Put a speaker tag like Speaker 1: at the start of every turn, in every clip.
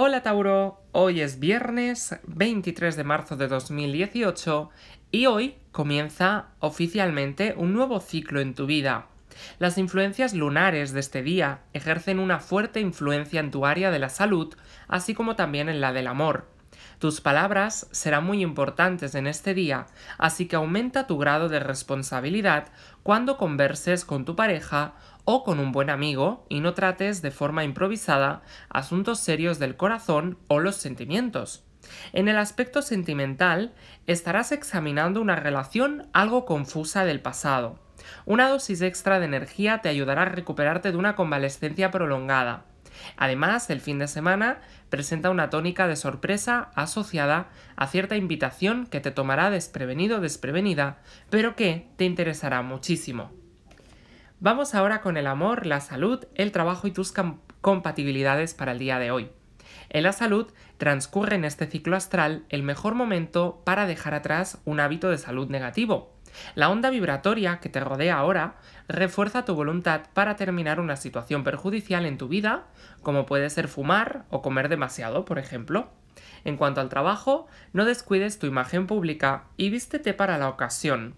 Speaker 1: Hola Tauro, hoy es viernes 23 de marzo de 2018 y hoy comienza oficialmente un nuevo ciclo en tu vida. Las influencias lunares de este día ejercen una fuerte influencia en tu área de la salud, así como también en la del amor. Tus palabras serán muy importantes en este día, así que aumenta tu grado de responsabilidad cuando converses con tu pareja o con un buen amigo y no trates de forma improvisada asuntos serios del corazón o los sentimientos. En el aspecto sentimental, estarás examinando una relación algo confusa del pasado. Una dosis extra de energía te ayudará a recuperarte de una convalescencia prolongada. Además, el fin de semana presenta una tónica de sorpresa asociada a cierta invitación que te tomará desprevenido o desprevenida, pero que te interesará muchísimo. Vamos ahora con el amor, la salud, el trabajo y tus compatibilidades para el día de hoy. En la salud transcurre en este ciclo astral el mejor momento para dejar atrás un hábito de salud negativo, la onda vibratoria que te rodea ahora refuerza tu voluntad para terminar una situación perjudicial en tu vida, como puede ser fumar o comer demasiado, por ejemplo. En cuanto al trabajo, no descuides tu imagen pública y vístete para la ocasión.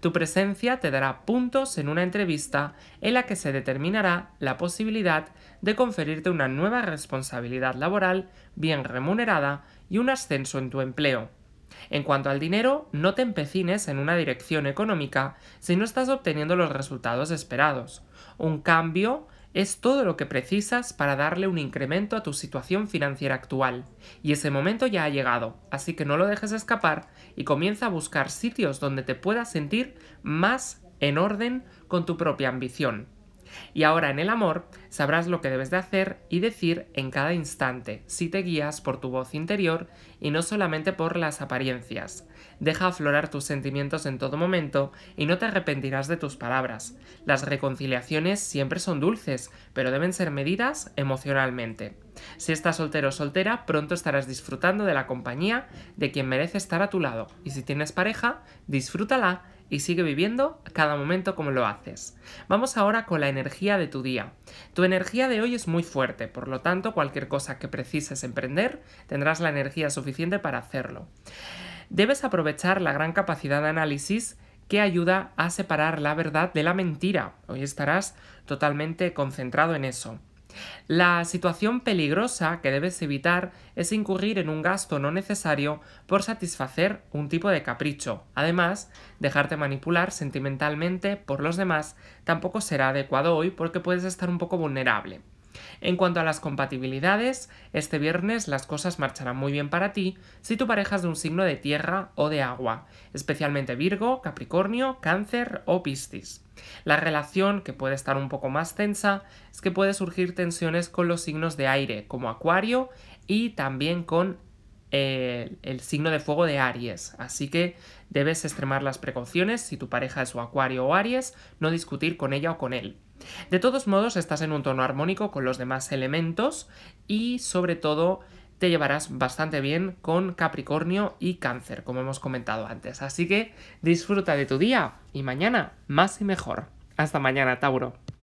Speaker 1: Tu presencia te dará puntos en una entrevista en la que se determinará la posibilidad de conferirte una nueva responsabilidad laboral bien remunerada y un ascenso en tu empleo. En cuanto al dinero, no te empecines en una dirección económica si no estás obteniendo los resultados esperados. Un cambio es todo lo que precisas para darle un incremento a tu situación financiera actual. Y ese momento ya ha llegado, así que no lo dejes escapar y comienza a buscar sitios donde te puedas sentir más en orden con tu propia ambición. Y ahora en el amor sabrás lo que debes de hacer y decir en cada instante, si te guías por tu voz interior y no solamente por las apariencias. Deja aflorar tus sentimientos en todo momento y no te arrepentirás de tus palabras. Las reconciliaciones siempre son dulces, pero deben ser medidas emocionalmente. Si estás soltero o soltera, pronto estarás disfrutando de la compañía de quien merece estar a tu lado. Y si tienes pareja, disfrútala y sigue viviendo cada momento como lo haces. Vamos ahora con la energía de tu día. Tu energía de hoy es muy fuerte, por lo tanto cualquier cosa que precises emprender tendrás la energía suficiente para hacerlo. Debes aprovechar la gran capacidad de análisis que ayuda a separar la verdad de la mentira. Hoy estarás totalmente concentrado en eso. La situación peligrosa que debes evitar es incurrir en un gasto no necesario por satisfacer un tipo de capricho. Además, dejarte manipular sentimentalmente por los demás tampoco será adecuado hoy porque puedes estar un poco vulnerable. En cuanto a las compatibilidades, este viernes las cosas marcharán muy bien para ti si tu pareja es de un signo de tierra o de agua, especialmente Virgo, Capricornio, Cáncer o Piscis. La relación, que puede estar un poco más tensa, es que puede surgir tensiones con los signos de aire, como Acuario, y también con eh, el signo de fuego de Aries. Así que debes extremar las precauciones si tu pareja es o Acuario o Aries, no discutir con ella o con él. De todos modos, estás en un tono armónico con los demás elementos y sobre todo te llevarás bastante bien con Capricornio y Cáncer, como hemos comentado antes. Así que disfruta de tu día y mañana más y mejor. Hasta mañana, Tauro.